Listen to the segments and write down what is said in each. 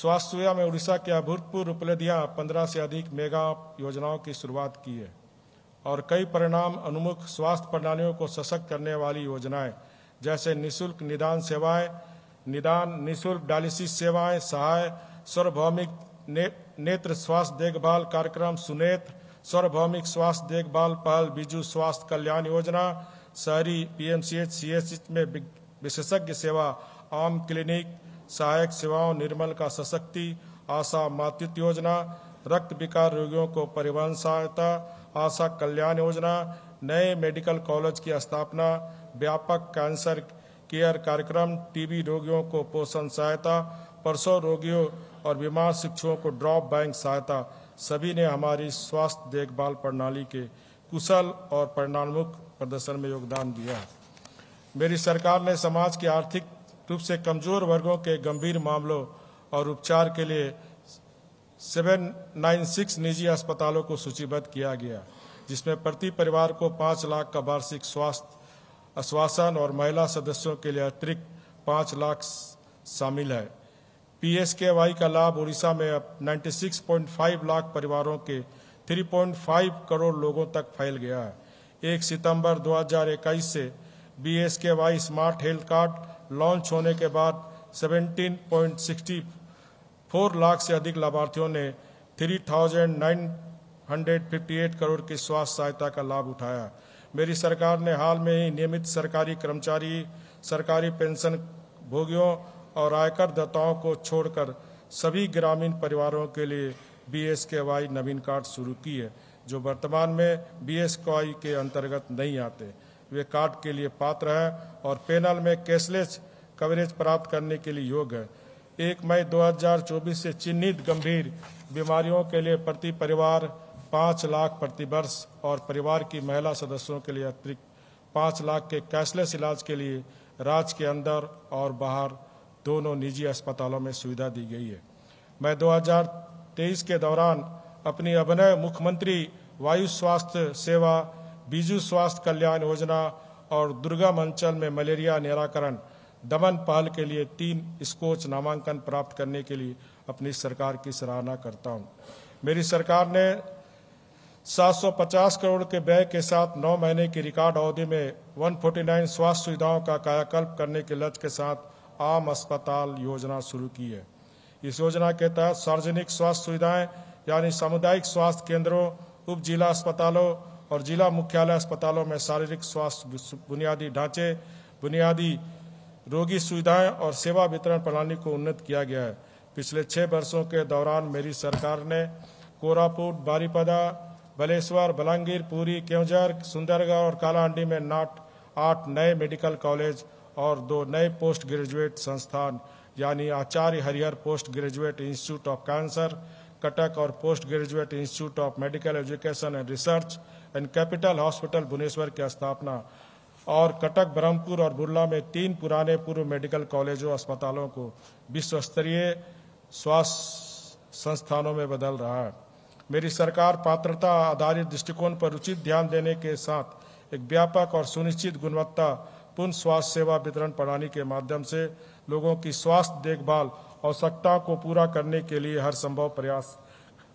स्वास्थ्य सुविधा में उड़ीसा के अभूतपूर्व उपलब्धियां पंद्रह से अधिक मेगा योजनाओं की शुरुआत की है और कई परिणाम अनुमुख स्वास्थ्य प्रणालियों को सशक्त करने वाली योजनाएं जैसे निशुल्क निदान सेवाएं निदान निशुल्क डायलिसिस सेवाएं सहाय सार्वभौमिक ने, नेत्र स्वास्थ्य देखभाल कार्यक्रम सुनेत्र सार्वभौमिक स्वास्थ्य देखभाल पहल बीजू स्वास्थ्य कल्याण योजना शहरी पी एम में विशेषज्ञ सेवा आम क्लिनिक सहायक सेवाओं निर्मल का सशक्ति आशा मातृत्व योजना रक्त विकार रोगियों को परिवहन सहायता आशा कल्याण योजना नए मेडिकल कॉलेज की स्थापना व्यापक कैंसर केयर कार्यक्रम टीबी रोगियों को पोषण सहायता परसों रोगियों और बीमार शिक्षुओं को ड्रॉप बैंक सहायता सभी ने हमारी स्वास्थ्य देखभाल प्रणाली के कुशल और परिणामुख प्रदर्शन में योगदान दिया मेरी सरकार ने समाज की आर्थिक रूप से कमजोर वर्गों के गंभीर मामलों और उपचार के लिए 796 निजी अस्पतालों को सूचीबद्ध किया गया जिसमें प्रति परिवार को पांच लाख का वार्षिक स्वास्थ्य आश्वासन और महिला सदस्यों के लिए अतिरिक्त पांच लाख शामिल है पीएसकेवाई का लाभ उड़ीसा में अब नाइन्टी लाख परिवारों के 3.5 करोड़ लोगों तक फैल गया है एक सितंबर 2021 से B smart health card launch होने के बाद 17.64 लाख से अधिक लाभार्थियों ने 3,958 करोड़ की स्वास्थ्य सहायता का लाभ उठाया मेरी सरकार ने हाल में ही नियमित सरकारी कर्मचारी सरकारी पेंशन भोगियों और आयकर दाताओं को छोड़कर सभी ग्रामीण परिवारों के लिए B S K Y Naveen card शुरू की है जो वर्तमान में बी एस के अंतर्गत नहीं आते वे कार्ड के लिए पात्र हैं और पैनल में कैशलेस कवरेज प्राप्त करने के लिए योग्य है एक मई 2024 से चिन्हित गंभीर बीमारियों के लिए प्रति परिवार पाँच लाख प्रति वर्ष और परिवार की महिला सदस्यों के लिए अतिरिक्त पाँच लाख के कैशलेस इलाज के लिए राज्य के अंदर और बाहर दोनों निजी अस्पतालों में सुविधा दी गई है मैं 2023 के दौरान अपनी अभिनय मुख्यमंत्री वायु स्वास्थ्य सेवा बीजू स्वास्थ्य कल्याण योजना और दुर्गम अंचल में मलेरिया निराकरण दमन पहल के लिए तीन स्कोच नामांकन प्राप्त करने के लिए अपनी सरकार की सराहना करता हूं। मेरी सरकार ने 750 करोड़ के व्यय के साथ नौ महीने की रिकॉर्ड अवधि में 149 स्वास्थ्य सुविधाओं का कायाकल्प करने के लक्ष्य के साथ आम अस्पताल योजना शुरू की है इस योजना के तहत सार्वजनिक स्वास्थ्य सुविधाएं यानी सामुदायिक स्वास्थ्य केंद्रों उप जिला अस्पतालों और जिला मुख्यालय अस्पतालों में शारीरिक स्वास्थ्य बुनियादी ढांचे बुनियादी रोगी सुविधाएं और सेवा वितरण प्रणाली को उन्नत किया गया है पिछले छह वर्षों के दौरान मेरी सरकार ने कोरापुट बारीपदा बलेश्वर बलांगीर पुरी केवजर सुंदरगढ़ और कालाहांडी में नाट आठ नए मेडिकल कॉलेज और दो नए पोस्ट ग्रेजुएट संस्थान यानी Acharya Harihar post graduate institute of cancer Cuttack और post graduate institute of medical education and research and capital hospital Bhubaneswar की स्थापना और कटक ब्रह्मपुर और बुरला में तीन पुराने पूर्व मेडिकल कॉलेजों अस्पतालों को विश्व स्तरीय स्वास्थ्य संस्थानों में बदल रहा है मेरी सरकार पात्रता आधारित दृष्टिकोण पर उचित ध्यान देने के साथ एक व्यापक और सुनिश्चित गुणवत्ता महत्वपूर्ण स्वास्थ्य सेवा वितरण प्रणाली के माध्यम से लोगों की स्वास्थ्य देखभाल आवश्यकताओं को पूरा करने के लिए हर संभव प्रयास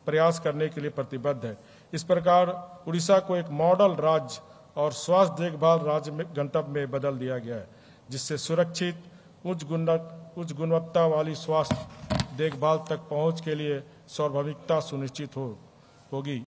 प्रयास करने के लिए प्रतिबद्ध है इस प्रकार उड़ीसा को एक मॉडल राज्य और स्वास्थ्य देखभाल राज्य में गंतव्य में बदल दिया गया है जिससे सुरक्षित उच्च उच्च गुणवत्ता वाली स्वास्थ्य देखभाल तक पहुंच के लिए स्वाभाविकता सुनिश्चित हो होगी